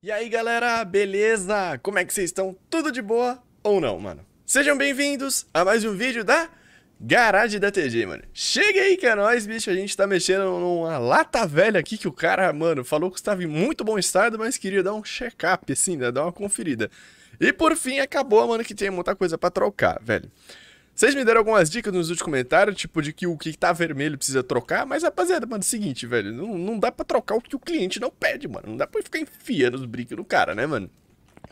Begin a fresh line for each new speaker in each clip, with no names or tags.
E aí galera, beleza? Como é que vocês estão? Tudo de boa ou não, mano? Sejam bem-vindos a mais um vídeo da Garagem da TG, mano. Chega aí que é nóis, bicho, a gente tá mexendo numa lata velha aqui que o cara, mano, falou que estava em muito bom estado, mas queria dar um check-up, assim, né? dar uma conferida. E por fim, acabou, mano, que tem muita coisa pra trocar, velho. Vocês me deram algumas dicas nos últimos comentários, tipo, de que o que tá vermelho precisa trocar, mas, rapaziada, mano, é o seguinte, velho, não, não dá pra trocar o que o cliente não pede, mano. Não dá pra ficar enfiando os briques no cara, né, mano?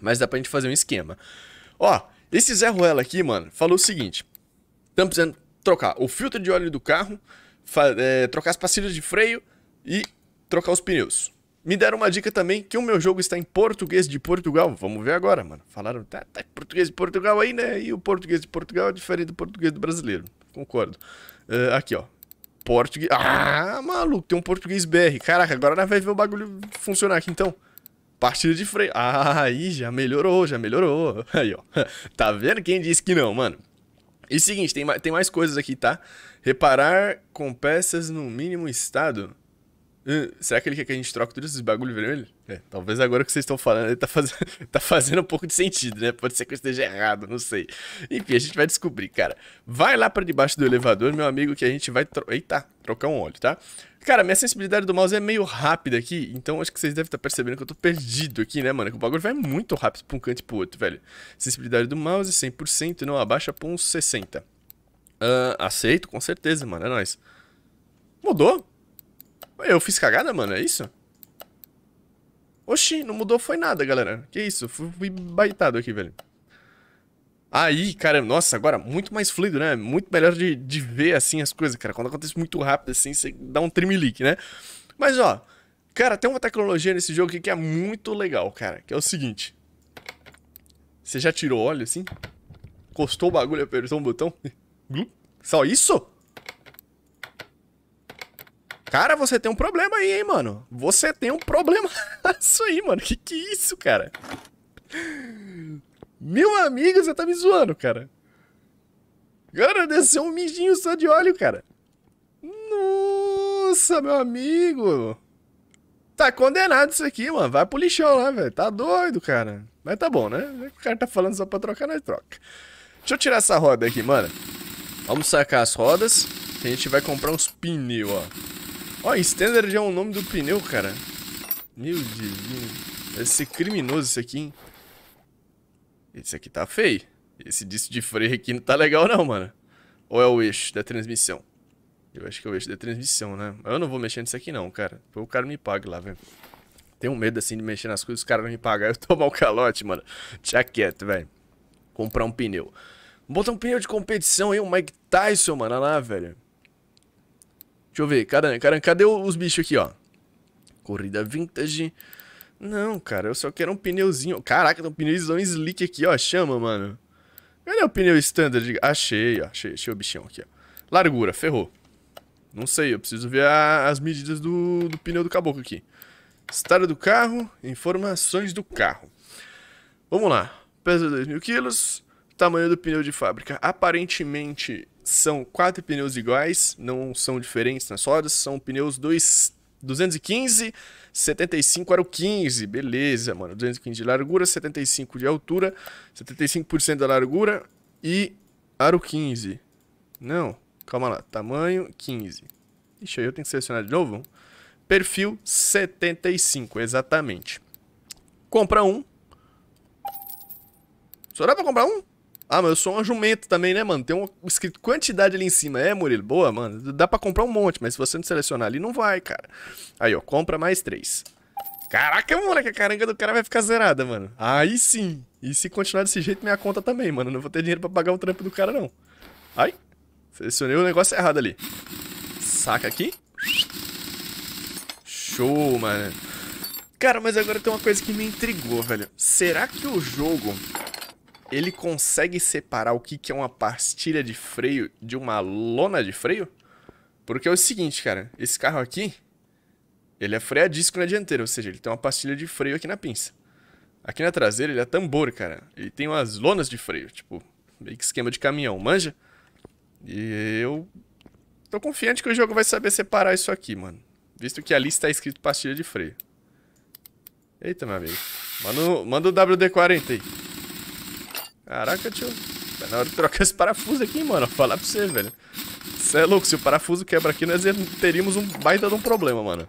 Mas dá pra gente fazer um esquema. Ó, esse Zé Ruela aqui, mano, falou o seguinte. Estamos precisando trocar o filtro de óleo do carro, é, trocar as pastilhas de freio e trocar os pneus. Me deram uma dica também que o meu jogo está em português de Portugal. Vamos ver agora, mano. Falaram, tá, tá português de Portugal aí, né? E o português de Portugal é diferente do português do brasileiro. Concordo. Uh, aqui, ó. Português. Ah, maluco, tem um português BR. Caraca, agora nós vai ver o bagulho funcionar aqui então. Partida de freio. Ah, aí já melhorou, já melhorou. Aí, ó. Tá vendo quem disse que não, mano? E seguinte, tem, tem mais coisas aqui, tá? Reparar com peças no mínimo estado. Hum, será que ele quer que a gente troque todos esses bagulho vermelho? É, talvez agora que vocês estão falando, ele tá fazendo, tá fazendo um pouco de sentido, né? Pode ser que eu esteja errado, não sei. Enfim, a gente vai descobrir, cara. Vai lá para debaixo do elevador, meu amigo, que a gente vai. Tro Eita, trocar um óleo, tá? Cara, minha sensibilidade do mouse é meio rápida aqui, então acho que vocês devem estar tá percebendo que eu tô perdido aqui, né, mano? Que o bagulho vai muito rápido pra um canto e pro outro, velho. Sensibilidade do mouse, 100%, não abaixa pra uns 60. Uh, aceito, com certeza, mano, é nóis. Mudou? Eu fiz cagada, mano? É isso? Oxi, não mudou foi nada, galera. Que isso? Fui baitado aqui, velho. Aí, cara, nossa, agora muito mais fluido, né? Muito melhor de, de ver, assim, as coisas, cara. Quando acontece muito rápido, assim, você dá um tremelique, né? Mas, ó, cara, tem uma tecnologia nesse jogo aqui que é muito legal, cara. Que é o seguinte. Você já tirou óleo, assim? Costou o bagulho, apertou um botão? Só isso? Cara, você tem um problema aí, hein, mano. Você tem um problema isso aí, mano. Que que é isso, cara? Meu amigo, você tá me zoando, cara. Cara, desceu um mijinho só de óleo, cara. Nossa, meu amigo. Tá condenado isso aqui, mano. Vai pro lixão lá, velho. Tá doido, cara. Mas tá bom, né? O cara tá falando só pra trocar, nós troca. Deixa eu tirar essa roda aqui, mano. Vamos sacar as rodas. Que a gente vai comprar uns pneus, ó. Ó, oh, Standard é o nome do pneu, cara. Meu divino. Deve ser criminoso isso aqui, hein? Esse aqui tá feio. Esse disco de freio aqui não tá legal não, mano. Ou é o eixo da transmissão? Eu acho que é o eixo da transmissão, né? Eu não vou mexer nisso aqui não, cara. Depois o cara me paga lá, velho. Tenho medo, assim, de mexer nas coisas, os caras não me pagar. Eu tomar o um calote, mano. Tchau quieto, velho. Comprar um pneu. Botar um pneu de competição aí, o Mike Tyson, mano. Olha lá, velho. Deixa eu ver, caramba, caramba, cadê os bichos aqui, ó? Corrida vintage. Não, cara, eu só quero um pneuzinho. Caraca, tem um pneuzão slick aqui, ó. Chama, mano. Cadê o pneu standard? Achei, ó. Achei, achei o bichão aqui, ó. Largura, ferrou. Não sei, eu preciso ver a, as medidas do, do pneu do caboclo aqui. Estado do carro, informações do carro. Vamos lá. Pesa 2.000 quilos. tamanho do pneu de fábrica aparentemente são quatro pneus iguais, não são diferentes nas rodas, são pneus 2, 215, 75 aro 15, beleza, mano, 215 de largura, 75 de altura, 75% da largura e aro 15. Não, calma lá, tamanho 15. Ixi, aí eu tenho que selecionar de novo? Perfil 75, exatamente. Compra um. Só dá pra comprar um? Ah, mas eu sou um jumento também, né, mano? Tem um escrito quantidade ali em cima. É, Murilo, boa, mano. Dá pra comprar um monte, mas se você não selecionar ali, não vai, cara. Aí, ó, compra mais três. Caraca, moleque, a caranga do cara vai ficar zerada, mano. Aí sim. E se continuar desse jeito, minha conta também, mano. Não vou ter dinheiro pra pagar o trampo do cara, não. Ai. Selecionei o negócio errado ali. Saca aqui. Show, mano. Cara, mas agora tem uma coisa que me intrigou, velho. Será que o jogo ele consegue separar o que, que é uma pastilha de freio de uma lona de freio? Porque é o seguinte, cara, esse carro aqui, ele é freio a disco na dianteira, ou seja, ele tem uma pastilha de freio aqui na pinça. Aqui na traseira ele é tambor, cara. Ele tem umas lonas de freio, tipo, meio que esquema de caminhão, manja? E eu tô confiante que o jogo vai saber separar isso aqui, mano. Visto que ali está escrito pastilha de freio. Eita, meu amigo. Manda, manda o WD-40 aí. Caraca, tio. Tá na hora de trocar esse parafuso aqui, mano. Falar pra você, velho. Você é louco, se o parafuso quebra aqui, nós teríamos um baita de um problema, mano.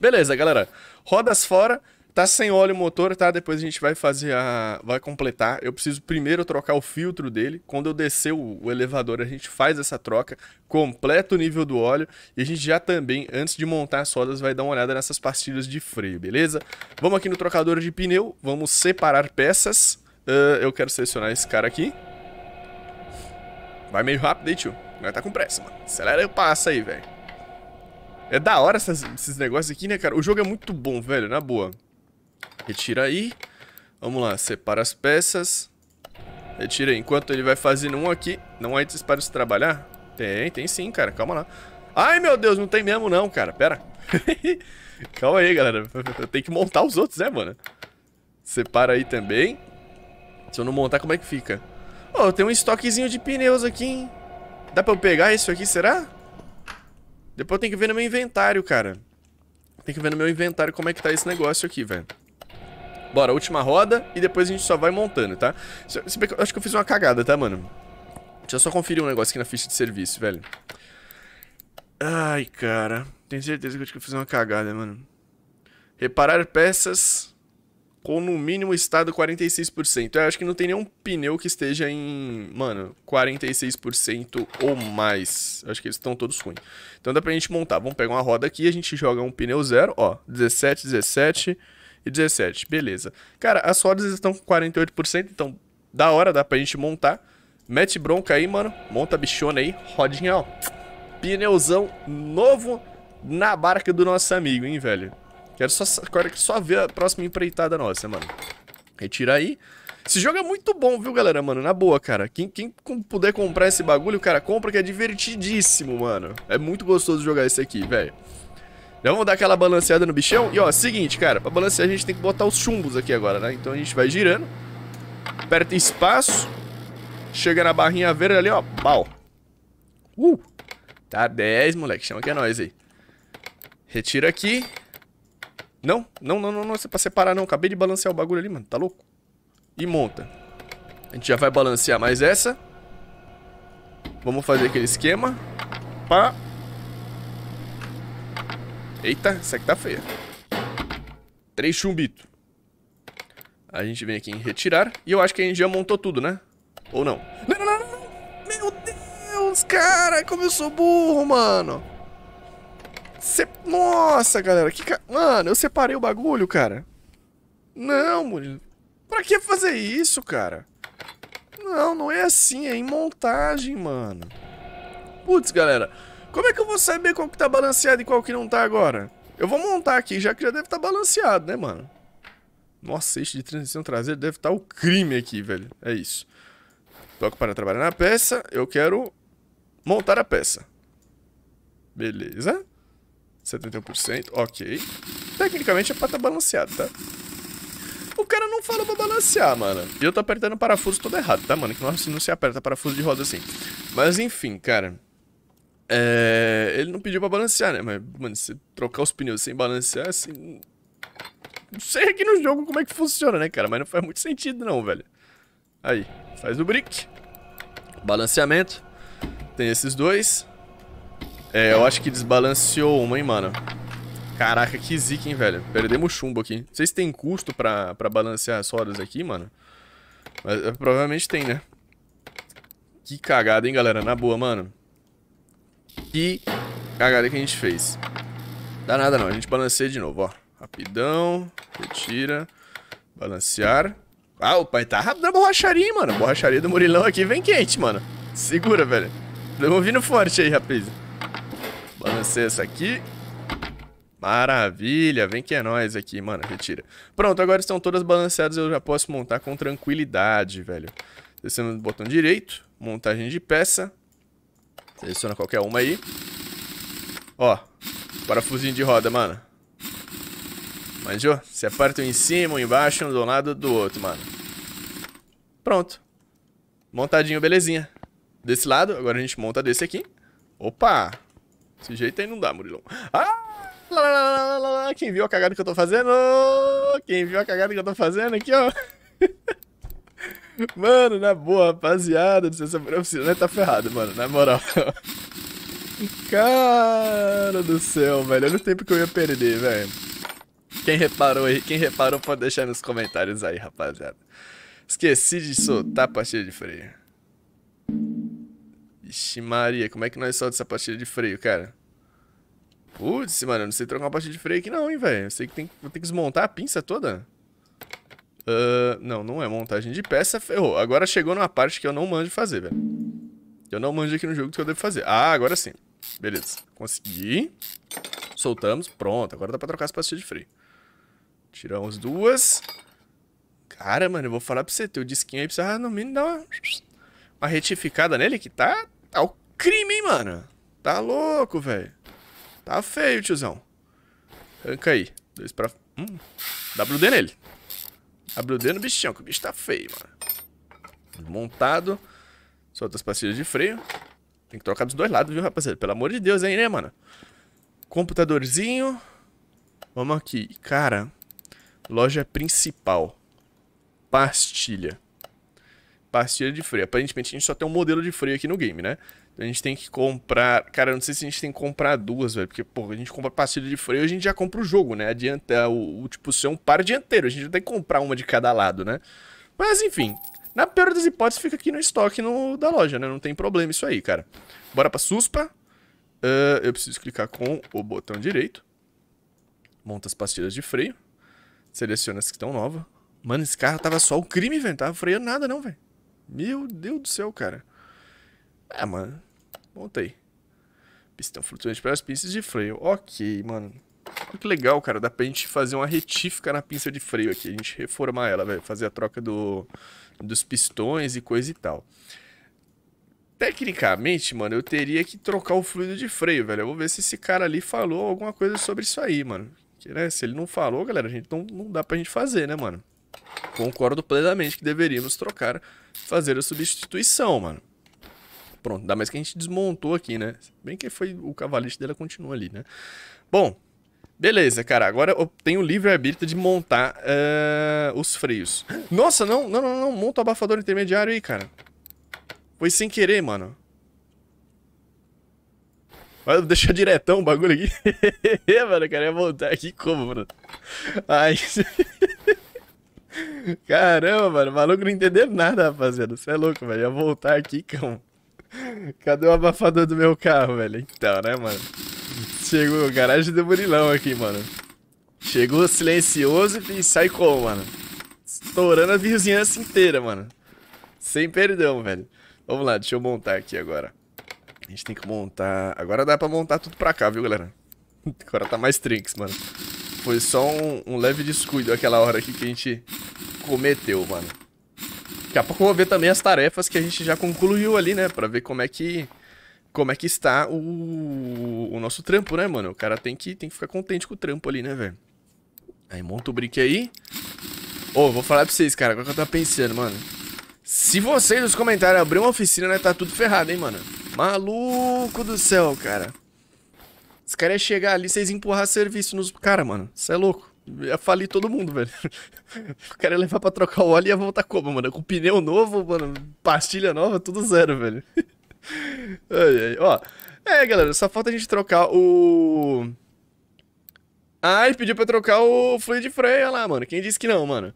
Beleza, galera. Rodas fora. Tá sem óleo o motor, tá? Depois a gente vai fazer a... vai completar. Eu preciso primeiro trocar o filtro dele. Quando eu descer o, o elevador, a gente faz essa troca, completa o nível do óleo. E a gente já também, antes de montar as rodas, vai dar uma olhada nessas pastilhas de freio, beleza? Vamos aqui no trocador de pneu, vamos separar peças. Uh, eu quero selecionar esse cara aqui. Vai meio rápido aí, tio. Vai tá com pressa, mano. Acelera e passa aí, velho. É da hora essas, esses negócios aqui, né, cara? O jogo é muito bom, velho, na boa. Retira aí. Vamos lá, separa as peças. Retira aí. Enquanto ele vai fazendo um aqui... Não há itens para se trabalhar? Tem, tem sim, cara. Calma lá. Ai, meu Deus, não tem mesmo não, cara. Pera. Calma aí, galera. Eu tenho que montar os outros, né, mano? Separa aí também. Se eu não montar, como é que fica? Ô, oh, tem um estoquezinho de pneus aqui, hein? Dá pra eu pegar isso aqui, será? Depois eu tenho que ver no meu inventário, cara. Tem que ver no meu inventário como é que tá esse negócio aqui, velho. Bora, última roda e depois a gente só vai montando, tá? Se bem que eu acho que eu fiz uma cagada, tá, mano? Deixa eu só conferir um negócio aqui na ficha de serviço, velho. Ai, cara. Tenho certeza que eu acho que eu fiz uma cagada, mano. Reparar peças com no mínimo estado 46%. Eu acho que não tem nenhum pneu que esteja em, mano, 46% ou mais. Eu acho que eles estão todos ruins. Então dá pra gente montar. Vamos pegar uma roda aqui, a gente joga um pneu zero, ó, 17, 17 e 17. Beleza. Cara, as rodas estão com 48%, então da hora, dá pra gente montar. Mete bronca aí, mano. Monta a bichona aí, rodinha, ó. Pneuzão novo na barca do nosso amigo, hein, velho. Quero só, quero só ver a próxima empreitada nossa, mano. Retira aí. Esse jogo é muito bom, viu, galera, mano? Na boa, cara. Quem, quem puder comprar esse bagulho, cara, compra que é divertidíssimo, mano. É muito gostoso jogar esse aqui, velho. Já então, vamos dar aquela balanceada no bichão. E ó, seguinte, cara, pra balancear a gente tem que botar os chumbos aqui agora, né? Então a gente vai girando. Aperta espaço. Chega na barrinha verde ali, ó. Pau. Uh! Tá 10, moleque. Chama que é nós aí. Retira aqui. Não, não, não, não, não, é pra separar não. Acabei de balancear o bagulho ali, mano. Tá louco? E monta. A gente já vai balancear mais essa. Vamos fazer aquele esquema. Pá. Eita, essa aqui tá feia. Três chumbito. A gente vem aqui em retirar. E eu acho que a gente já montou tudo, né? Ou não? Não, não, não, não. Meu Deus, cara. Como eu sou burro, mano. Nossa, galera, que ca... Mano, eu separei o bagulho, cara. Não, Murilo. Pra que fazer isso, cara? Não, não é assim, é em montagem, mano. Putz, galera, como é que eu vou saber qual que tá balanceado e qual que não tá agora? Eu vou montar aqui, já que já deve estar tá balanceado, né, mano? Nossa, este de transição traseira deve estar tá o crime aqui, velho. É isso. Toco para trabalhar na peça, eu quero montar a peça. Beleza. 71%, ok. Tecnicamente é pra estar tá balanceado, tá? O cara não fala pra balancear, mano. E eu tô apertando o parafuso todo errado, tá, mano? Que não se aperta parafuso de roda assim. Mas enfim, cara. É... Ele não pediu pra balancear, né? Mas, mano, se trocar os pneus sem balancear, assim. Não sei aqui no jogo como é que funciona, né, cara? Mas não faz muito sentido, não, velho. Aí, faz o brick. Balanceamento. Tem esses dois. É, eu acho que desbalanceou uma, hein, mano. Caraca, que zica, hein, velho. Perdemos chumbo aqui. Vocês têm custo pra, pra balancear as rodas aqui, mano? Mas, é, provavelmente tem, né? Que cagada, hein, galera. Na boa, mano. Que cagada que a gente fez. Dá nada não, a gente balanceia de novo, ó. Rapidão, retira, balancear. Ah, o pai tá rápido na borracharia, hein, mano. A borracharia do Murilão aqui vem quente, mano. Segura, velho. Estamos vindo forte aí, rapaz. Lancei essa aqui. Maravilha, vem que é nós aqui, mano, retira. Pronto, agora estão todas balanceadas, eu já posso montar com tranquilidade, velho. Descendo o botão direito, montagem de peça. Seleciona qualquer uma aí. Ó, parafusinho de roda, mano. Manjou? Você aperta um em cima, um embaixo, um do lado do outro, mano. Pronto. Montadinho, belezinha. Desse lado, agora a gente monta desse aqui. Opa! esse jeito aí não dá, Murilão. Ah! Lá, lá, lá, Quem viu a cagada que eu tô fazendo? Quem viu a cagada que eu tô fazendo aqui, ó? Mano, na boa, rapaziada, do Sensor Profissional tá ferrado, mano, na moral. Cara do céu, velho, olha o tempo que eu ia perder, velho. Quem reparou aí, quem reparou pode deixar nos comentários aí, rapaziada. Esqueci de soltar a partida de freio. Ixi Maria, como é que nós solta essa pastilha de freio, cara? Putz, mano, eu não sei trocar uma pastilha de freio aqui não, hein, velho. Eu sei que tem, vou ter que desmontar a pinça toda. Uh, não, não é montagem de peça, ferrou. Agora chegou numa parte que eu não manjo fazer, velho. Eu não manjo aqui no jogo que eu devo fazer. Ah, agora sim. Beleza. Consegui. Soltamos. Pronto. Agora dá pra trocar as pastilhas de freio. Tiramos duas. Cara, mano, eu vou falar pra você. Teu disquinho aí precisa, ah, no mínimo, dar uma, uma retificada nele que tá, é o crime, hein, mano? Tá louco, velho. Tá feio, tiozão. Arranca aí. Dois pra... Hum. WD nele. WD no bichão, que o bicho tá feio, mano. Montado. Solta as pastilhas de freio. Tem que trocar dos dois lados, viu, rapaziada? Pelo amor de Deus, hein, né, mano? Computadorzinho. Vamos aqui. Cara, loja principal. Pastilha pastilha de freio. Aparentemente a gente só tem um modelo de freio aqui no game, né? Então a gente tem que comprar... Cara, eu não sei se a gente tem que comprar duas, velho. Porque, pô, a gente compra pastilha de freio e a gente já compra o jogo, né? Adianta o, o tipo ser um par dianteiro. A gente tem que comprar uma de cada lado, né? Mas, enfim... Na pior das hipóteses, fica aqui no estoque no, da loja, né? Não tem problema isso aí, cara. Bora pra suspa. Uh, eu preciso clicar com o botão direito. Monta as pastilhas de freio. Seleciona as que estão novas. Mano, esse carro tava só o crime, velho. Tava freando nada, não, velho. Meu Deus do céu, cara. É, mano. Montei. Pistão flutuante para as pinças de freio. Ok, mano. Olha que legal, cara. Dá pra gente fazer uma retífica na pinça de freio aqui. A gente reformar ela, velho. Fazer a troca do, dos pistões e coisa e tal. Tecnicamente, mano, eu teria que trocar o fluido de freio, velho. Eu vou ver se esse cara ali falou alguma coisa sobre isso aí, mano. Que, né, se ele não falou, galera, a gente não, não dá pra gente fazer, né, mano? Concordo plenamente que deveríamos trocar fazer a substituição, mano. Pronto, dá mais que a gente desmontou aqui, né? Bem que foi o cavalete dela continua ali, né? Bom, Beleza, cara, agora eu tenho livre-arbítrio de montar uh, os freios. Nossa, não, não, não, não, monta o abafador intermediário aí, cara. Foi sem querer, mano. Vai deixar diretão o bagulho aqui. mano, cara, ia montar aqui como, mano? Ai... Caramba, mano, o maluco não entendeu nada, rapaziada. Você é louco, velho. Ia voltar aqui, cão. Cadê o abafador do meu carro, velho? Então, né, mano? Chegou, garagem do Burilão aqui, mano. Chegou silencioso e sai como, mano? Estourando a vizinhança inteira, mano. Sem perdão, velho. Vamos lá, deixa eu montar aqui agora. A gente tem que montar... Agora dá pra montar tudo pra cá, viu, galera? Agora tá mais trinks, mano. Foi só um, um leve descuido aquela hora aqui que a gente cometeu, mano. Daqui a pouco eu vou ver também as tarefas que a gente já concluiu ali, né? Pra ver como é que. Como é que está o, o nosso trampo, né, mano? O cara tem que, tem que ficar contente com o trampo ali, né, velho? Aí monta o brick aí. Ô, oh, vou falar pra vocês, cara, agora que eu tava pensando, mano. Se vocês nos comentários abrir uma oficina, né, tá tudo ferrado, hein, mano. Maluco do céu, cara. Os caras iam chegar ali, vocês empurrar serviço nos... Cara, mano, você é louco ia falir todo mundo, velho. O cara ia levar pra trocar o óleo e ia voltar como, mano? Com pneu novo, mano, pastilha nova, tudo zero, velho. Ai, ai. Ó, é, galera, só falta a gente trocar o... Ah, ele pediu pra trocar o fluido de freio lá, mano. Quem disse que não, mano?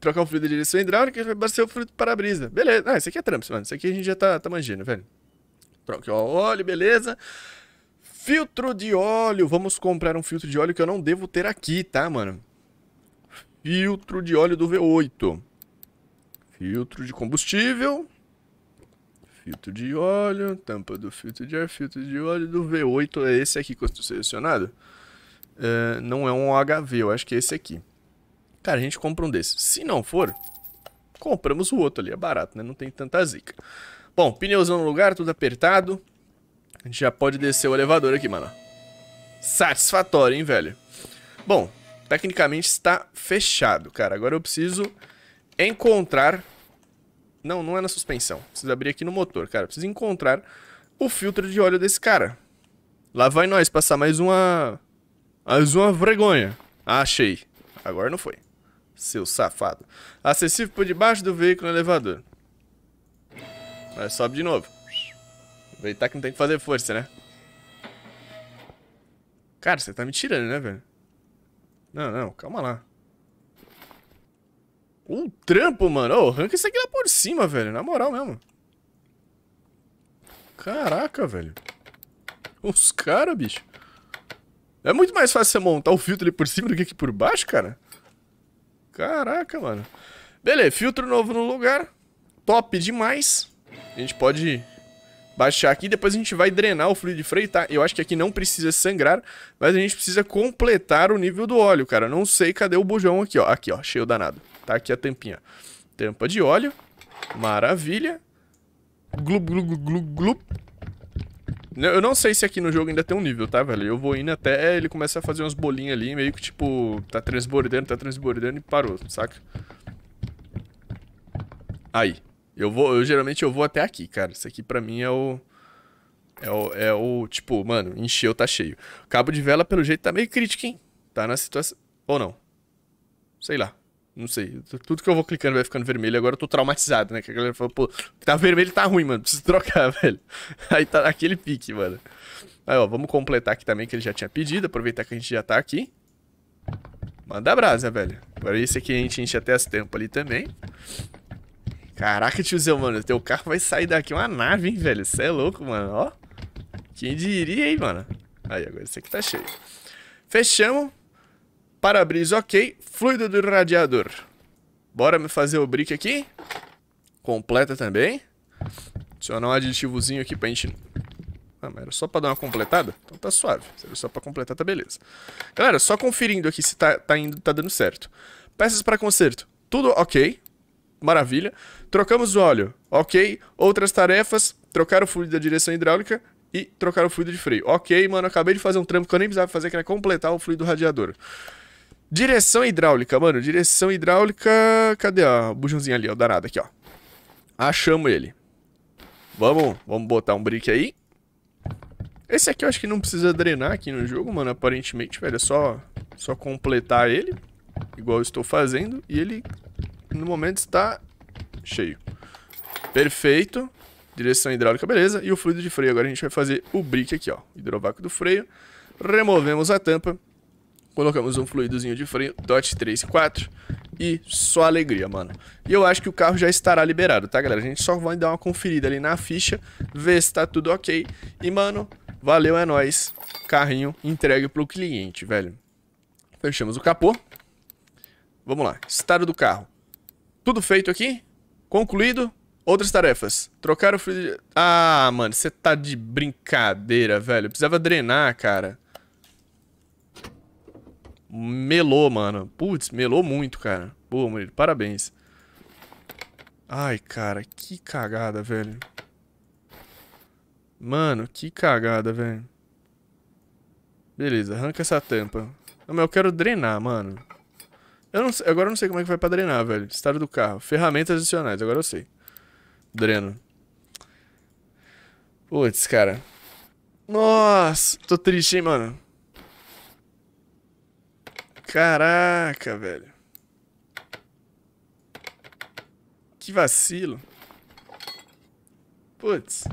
Trocar o fluido de direção hidráulica vai ser o fluido de para-brisa. Beleza. Ah, isso aqui é trampo, mano. Isso aqui a gente já tá, tá manjando, velho. Troca o óleo, beleza. Filtro de óleo. Vamos comprar um filtro de óleo que eu não devo ter aqui, tá, mano? Filtro de óleo do V8. Filtro de combustível. Filtro de óleo. Tampa do filtro de ar. Filtro de óleo do V8. É esse aqui que eu estou selecionado? Uh, não é um HV, eu acho que é esse aqui. Cara, a gente compra um desses. Se não for, compramos o outro ali. É barato, né? Não tem tanta zica. Bom, pneuzão no lugar, tudo apertado. A gente já pode descer o elevador aqui, mano. Satisfatório, hein, velho? Bom, tecnicamente está fechado, cara. Agora eu preciso encontrar... Não, não é na suspensão. Preciso abrir aqui no motor, cara. Preciso encontrar o filtro de óleo desse cara. Lá vai nós passar mais uma... Mais uma vergonha. Ah, achei. Agora não foi. Seu safado. Acessível por debaixo do veículo no elevador. Mas sobe de novo. Aproveitar que não tem que fazer força, né? Cara, você tá me tirando, né, velho? Não, não, calma lá. Um trampo, mano. Ô, oh, arranca isso aqui lá por cima, velho. Na moral mesmo. Caraca, velho. Os caras, bicho. É muito mais fácil você montar o filtro ali por cima do que aqui por baixo, cara. Caraca, mano. Beleza, filtro novo no lugar. Top demais. A gente pode baixar aqui, depois a gente vai drenar o fluido de freio, tá? Eu acho que aqui não precisa sangrar, mas a gente precisa completar o nível do óleo, cara. Não sei cadê o bujão aqui, ó. Aqui, ó, cheio danado. Tá aqui a tampinha. Tampa de óleo. Maravilha. Glub, glub, glub, glub. Eu não sei se aqui no jogo ainda tem um nível, tá, velho? Eu vou indo até ele começar a fazer umas bolinhas ali, meio que tipo, tá transbordando, tá transbordando e parou, saca? Aí, eu vou, eu geralmente eu vou até aqui, cara. Isso aqui para mim é o, é o é o tipo, mano, encheu, tá cheio. Cabo de vela pelo jeito tá meio crítico, hein? Tá na situação ou não? Sei lá. Não sei. Tudo que eu vou clicando vai ficando vermelho. Agora eu tô traumatizado, né? Que a galera falou, pô, tá vermelho tá ruim, mano. Preciso trocar, velho. Aí tá naquele pique, mano. Aí, ó, vamos completar aqui também que ele já tinha pedido. Aproveitar que a gente já tá aqui. Manda brasa, velho. Agora esse aqui a gente enche até as tampas ali também. Caraca, tiozão, mano, teu carro vai sair daqui uma nave, hein, velho? Você é louco, mano, ó. Quem diria, hein, mano? Aí, agora esse aqui tá cheio. Fechamos. Para-brisa ok. Fluido do radiador. Bora me fazer o brick aqui. Completa também. Adicionar um aditivozinho aqui pra gente... Ah, mas era só pra dar uma completada? Então tá suave. Se era só pra completar, tá beleza. Galera, só conferindo aqui se tá, tá, indo, tá dando certo. Peças pra conserto. Tudo ok maravilha. Trocamos o óleo, ok. Outras tarefas, trocar o fluido da direção hidráulica e trocar o fluido de freio. Ok, mano, acabei de fazer um trampo que eu nem precisava fazer, que era completar o fluido radiador. Direção hidráulica, mano, direção hidráulica... Cadê o bujãozinho ali, ó, danado aqui, ó. Achamos ele. Vamos, vamos botar um brick aí. Esse aqui eu acho que não precisa drenar aqui no jogo, mano, aparentemente, velho. É só, só completar ele, igual eu estou fazendo, e ele no momento está cheio. Perfeito. Direção hidráulica, beleza. E o fluido de freio. Agora a gente vai fazer o brick aqui, ó. Hidrovácuo do freio. Removemos a tampa. Colocamos um fluidozinho de freio, DOT 3 e 4. E só alegria, mano. E eu acho que o carro já estará liberado, tá, galera? A gente só vai dar uma conferida ali na ficha, ver se tá tudo ok. E, mano, valeu, é nóis. Carrinho entregue pro cliente, velho. Fechamos o capô. Vamos lá. Estado do carro. Tudo feito aqui. Concluído. Outras tarefas. Trocar o frio. Ah, mano, você tá de brincadeira, velho. Eu precisava drenar, cara. Melou, mano. Putz, melou muito, cara. Boa, Murilo. Parabéns. Ai, cara, que cagada, velho. Mano, que cagada, velho. Beleza, arranca essa tampa. Não, mas eu quero drenar, mano. Eu não, agora eu não sei como é que vai pra drenar, velho. Estado do carro. Ferramentas adicionais, agora eu sei. Dreno. Putz, cara. Nossa, tô triste, hein, mano. Caraca, velho. Que vacilo. Putz.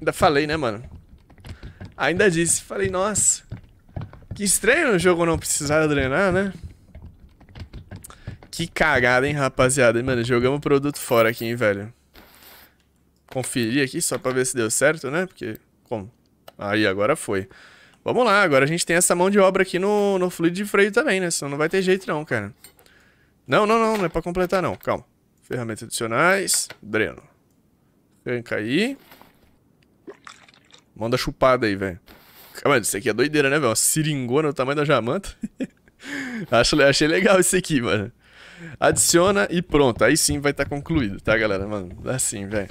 Ainda falei, né, mano? Ainda disse, falei, nossa. Que estranho o jogo não precisar drenar, né? Que cagada, hein, rapaziada. Mano, jogamos o produto fora aqui, hein, velho. Conferir aqui só pra ver se deu certo, né? Porque, como? Aí, agora foi. Vamos lá, agora a gente tem essa mão de obra aqui no, no fluido de freio também, né? Senão não vai ter jeito não, cara. Não, não, não, não é pra completar não, calma. Ferramentas adicionais, dreno. Arranca aí. Manda chupada aí, velho. Mano, isso aqui é doideira, né, velho? Uma seringona do tamanho da jamanta. Acho, achei legal isso aqui, mano. Adiciona e pronto. Aí sim vai estar tá concluído, tá, galera? Mano, assim, velho.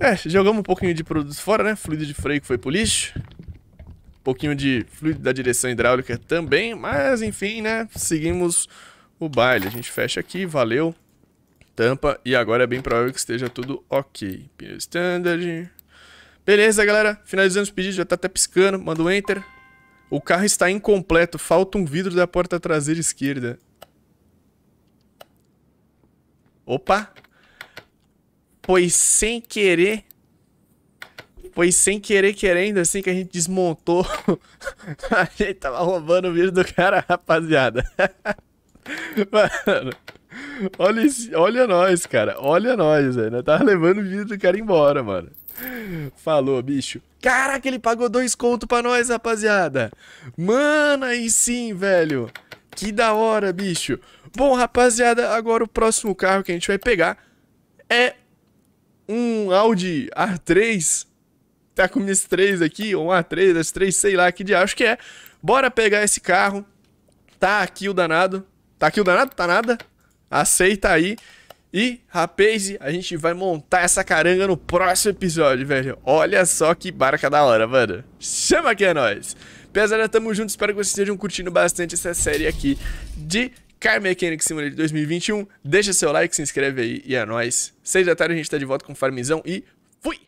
É, jogamos um pouquinho de produto fora, né? Fluido de freio que foi pro lixo. Um pouquinho de fluido da direção hidráulica também. Mas, enfim, né? Seguimos o baile. A gente fecha aqui, valeu. Tampa. E agora é bem provável que esteja tudo ok. Pneu standard. Beleza, galera. Finalizando os pedidos, já tá até piscando. Manda o um enter. O carro está incompleto. Falta um vidro da porta traseira esquerda. Opa! Foi sem querer... Foi sem querer querendo, assim que a gente desmontou. a gente tava roubando o vidro do cara, rapaziada. Mano, olha, olha nós, cara. Olha nós, velho. Nós tava levando o vidro do cara embora, mano. Falou, bicho. Caraca, ele pagou dois conto pra nós, rapaziada. Mano, aí sim, velho. Que da hora, bicho. Bom, rapaziada, agora o próximo carro que a gente vai pegar é um Audi A3. Tá com minhas 3 aqui, ou um A3, S3, sei lá que diacho que é. Bora pegar esse carro. Tá aqui o danado. Tá aqui o danado? Tá nada? Aceita aí. E, rapaz, a gente vai montar essa caranga no próximo episódio, velho. Olha só que barca da hora, mano. Chama que é nóis. Pesada, tamo junto. Espero que vocês estejam curtindo bastante essa série aqui de Car Mechanic Simulator 2021. Deixa seu like, se inscreve aí e é nóis. Seis da tarde a gente tá de volta com o Farmizão e fui!